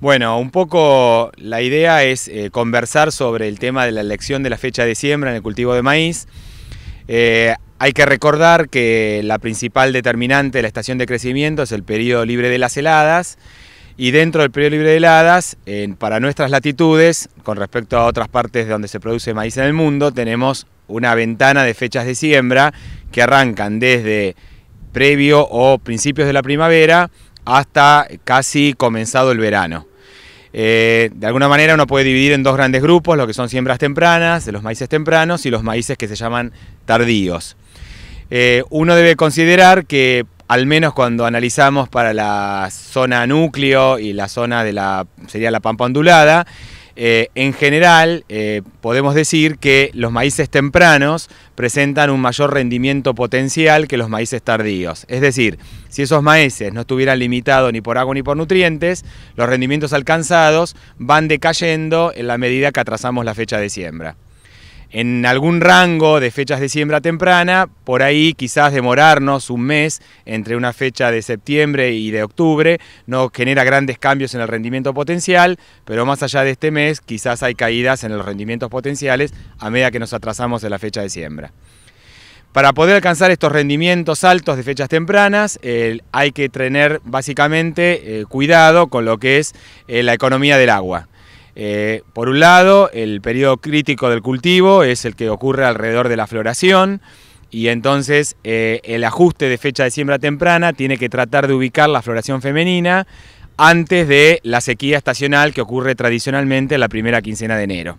Bueno, un poco la idea es eh, conversar sobre el tema de la elección de la fecha de siembra en el cultivo de maíz. Eh, hay que recordar que la principal determinante de la estación de crecimiento es el periodo libre de las heladas y dentro del periodo libre de heladas, para nuestras latitudes, con respecto a otras partes donde se produce maíz en el mundo, tenemos una ventana de fechas de siembra que arrancan desde previo o principios de la primavera hasta casi comenzado el verano. Eh, de alguna manera uno puede dividir en dos grandes grupos, lo que son siembras tempranas, de los maíces tempranos y los maíces que se llaman tardíos. Eh, uno debe considerar que al menos cuando analizamos para la zona núcleo y la zona de la, sería la pampa ondulada, eh, en general, eh, podemos decir que los maíces tempranos presentan un mayor rendimiento potencial que los maíces tardíos. Es decir, si esos maíces no estuvieran limitados ni por agua ni por nutrientes, los rendimientos alcanzados van decayendo en la medida que atrasamos la fecha de siembra en algún rango de fechas de siembra temprana, por ahí quizás demorarnos un mes entre una fecha de septiembre y de octubre, no genera grandes cambios en el rendimiento potencial, pero más allá de este mes quizás hay caídas en los rendimientos potenciales a medida que nos atrasamos en la fecha de siembra. Para poder alcanzar estos rendimientos altos de fechas tempranas hay que tener básicamente eh, cuidado con lo que es eh, la economía del agua. Eh, por un lado, el periodo crítico del cultivo es el que ocurre alrededor de la floración y entonces eh, el ajuste de fecha de siembra temprana tiene que tratar de ubicar la floración femenina antes de la sequía estacional que ocurre tradicionalmente en la primera quincena de enero.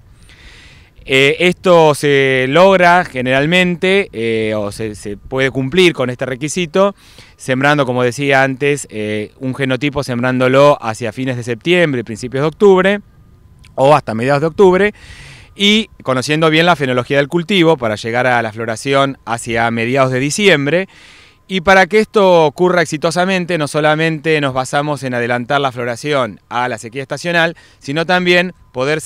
Eh, esto se logra generalmente o se, puede cumplir con este requisito sembrando, como decía antes, un genotipo sembrándolo hacia fines de septiembre, principios de octubre o hasta mediados de octubre y conociendo bien la fenología del cultivo para llegar a la floración hacia mediados de diciembre. Y para que esto ocurra exitosamente, no solamente nos basamos en adelantar la floración a la sequía estacional, sino también poder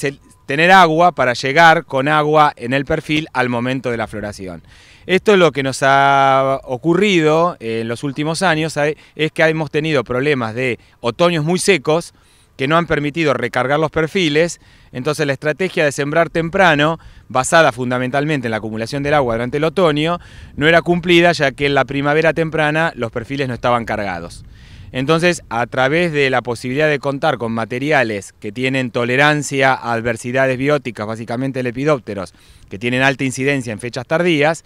tener agua para llegar con agua en el perfil al momento de la floración. Esto es lo que nos ha ocurrido en los últimos años, es que hemos tenido problemas de otoños muy secos, que no han permitido recargar los perfiles, entonces la estrategia de sembrar temprano, basada fundamentalmente en la acumulación del agua durante el otoño, no era cumplida ya que en la primavera temprana los perfiles no estaban cargados. Entonces, a través de la posibilidad de contar con materiales que tienen tolerancia a adversidades bióticas, básicamente lepidópteros, que tienen alta incidencia en fechas tardías,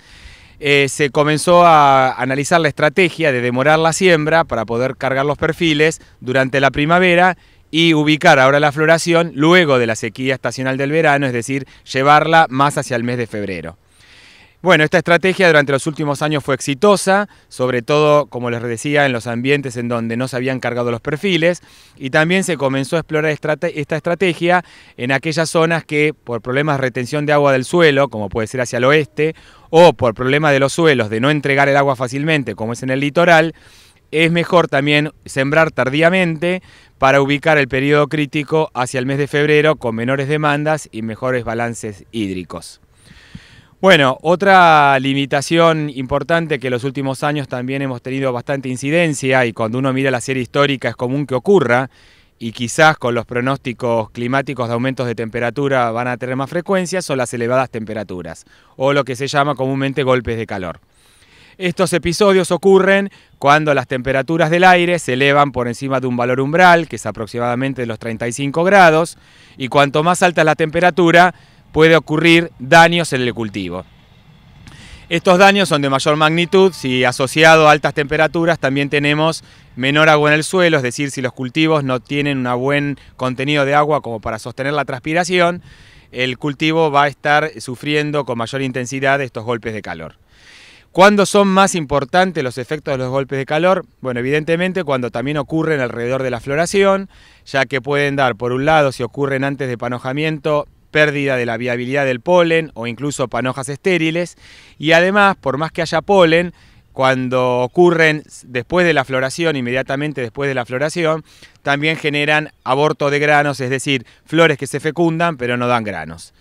eh, se comenzó a analizar la estrategia de demorar la siembra para poder cargar los perfiles durante la primavera y ubicar ahora la floración luego de la sequía estacional del verano, es decir, llevarla más hacia el mes de febrero. Bueno, esta estrategia durante los últimos años fue exitosa, sobre todo, como les decía, en los ambientes en donde no se habían cargado los perfiles, y también se comenzó a explorar esta estrategia en aquellas zonas que, por problemas de retención de agua del suelo, como puede ser hacia el oeste, o por problemas de los suelos de no entregar el agua fácilmente, como es en el litoral, es mejor también sembrar tardíamente para ubicar el periodo crítico hacia el mes de febrero con menores demandas y mejores balances hídricos. Bueno, otra limitación importante que en los últimos años también hemos tenido bastante incidencia y cuando uno mira la serie histórica es común que ocurra y quizás con los pronósticos climáticos de aumentos de temperatura van a tener más frecuencia son las elevadas temperaturas o lo que se llama comúnmente golpes de calor. Estos episodios ocurren cuando las temperaturas del aire se elevan por encima de un valor umbral, que es aproximadamente de los 35 grados, y cuanto más alta es la temperatura, puede ocurrir daños en el cultivo. Estos daños son de mayor magnitud, si asociado a altas temperaturas también tenemos menor agua en el suelo, es decir, si los cultivos no tienen un buen contenido de agua como para sostener la transpiración, el cultivo va a estar sufriendo con mayor intensidad estos golpes de calor. ¿Cuándo son más importantes los efectos de los golpes de calor? Bueno, evidentemente cuando también ocurren alrededor de la floración, ya que pueden dar, por un lado, si ocurren antes de panojamiento, pérdida de la viabilidad del polen o incluso panojas estériles, y además, por más que haya polen, cuando ocurren después de la floración, inmediatamente después de la floración, también generan aborto de granos, es decir, flores que se fecundan pero no dan granos.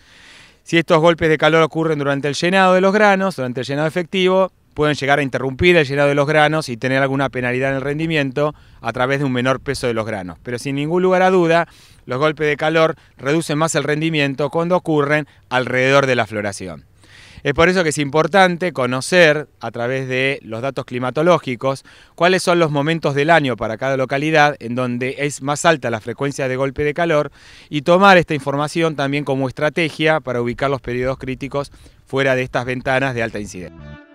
Si estos golpes de calor ocurren durante el llenado de los granos, durante el llenado efectivo, pueden llegar a interrumpir el llenado de los granos y tener alguna penalidad en el rendimiento a través de un menor peso de los granos. Pero sin ningún lugar a duda, los golpes de calor reducen más el rendimiento cuando ocurren alrededor de la floración. Es por eso que es importante conocer a través de los datos climatológicos cuáles son los momentos del año para cada localidad en donde es más alta la frecuencia de golpe de calor y tomar esta información también como estrategia para ubicar los periodos críticos fuera de estas ventanas de alta incidencia.